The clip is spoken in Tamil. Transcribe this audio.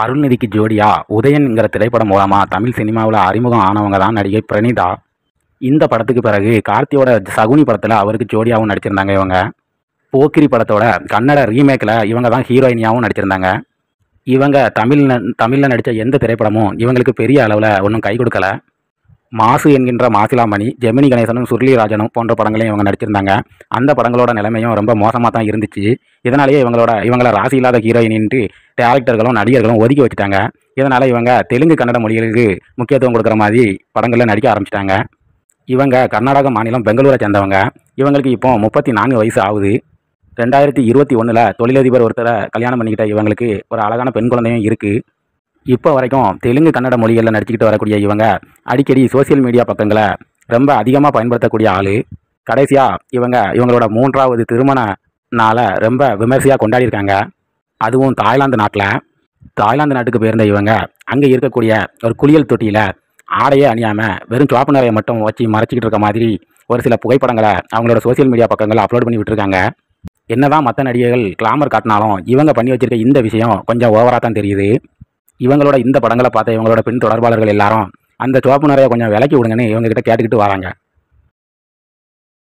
அருள்நிதிக்கு ஜோடியா உதயன்ங்கிற திரைப்படம் மூலமாக தமிழ் சினிமாவில் அறிமுகம் ஆனவங்க தான் நடிகை பிரணிதா இந்த படத்துக்கு பிறகு கார்த்தியோட சகுனி படத்தில் அவருக்கு ஜோடியாகவும் நடிச்சிருந்தாங்க இவங்க போக்கிரி படத்தோட கன்னட ரீமேக்கில் இவங்க தான் ஹீரோயினியாகவும் நடிச்சிருந்தாங்க இவங்க தமிழ் தமிழில் நடித்த எந்த திரைப்படமும் இவங்களுக்கு பெரிய அளவில் ஒன்றும் கை கொடுக்கல மாசு என்கின்ற மாசிலாமணி ஜெமினி கணேசனும் சுருளி ராஜனும் போன்ற படங்களையும் இவங்க நடிச்சிருந்தாங்க அந்த படங்களோட நிலைமையும் ரொம்ப மோசமாக தான் இருந்துச்சு இதனாலேயே இவங்களோட இவங்களை ராசி இல்லாத ஹீரோயின்ட்டு டேரக்டர்களும் நடிகர்களும் ஒதுக்கி வச்சுட்டாங்க இதனால் இவங்க தெலுங்கு கன்னட மொழிகளுக்கு முக்கியத்துவம் கொடுக்குற மாதிரி படங்களில் நடிக்க ஆரம்பிச்சிட்டாங்க இவங்க கர்நாடக மாநிலம் பெங்களூரை சேர்ந்தவங்க இவங்களுக்கு இப்போ முப்பத்தி நான்கு வயசு ஆகுது ரெண்டாயிரத்தி இருபத்தி ஒன்றில் தொழிலதிபர் ஒருத்தரை கல்யாணம் பண்ணிக்கிட்ட இவங்களுக்கு ஒரு அழகான பெண் குழந்தையும் இருக்குது இப்போ வரைக்கும் தெலுங்கு கன்னட மொழிகளில் நடிச்சுக்கிட்டு வரக்கூடிய இவங்க அடிக்கடி சோசியல் மீடியா பக்கங்களை ரொம்ப அதிகமாக பயன்படுத்தக்கூடிய ஆள் கடைசியாக இவங்க இவங்களோட மூன்றாவது திருமண நாளை ரொம்ப விமர்சையாக கொண்டாடியிருக்காங்க அதுவும் தாய்லாந்து நாட்டில் தாய்லாந்து நாட்டுக்கு போயிருந்த இவங்க அங்கே இருக்கக்கூடிய ஒரு குளியல் தொட்டியில் ஆடையே அணியாமல் வெறும் சிவப்பு நிறைய மட்டும் வச்சு மறைச்சிக்கிட்டு இருக்க மாதிரி ஒரு சில புகைப்படங்களை அவங்களோட சோசியல் மீடியா பக்கங்களை அப்லோட் பண்ணி விட்டுருக்காங்க என்னதான் மற்ற நடிகைகள் கிளாமர் காட்டினாலும் இவங்க பண்ணி வச்சிருக்க இந்த விஷயம் கொஞ்சம் ஓவராக தான் தெரியுது இவங்களோட இந்த படங்களை பார்த்த இவங்களோட பெண் தொடர்பாளர்கள் எல்லாரும் அந்த சோப்பு நிறைய கொஞ்சம் விலைக்கு விடுங்கன்னு இவங்ககிட்ட கேட்டுக்கிட்டு வராங்க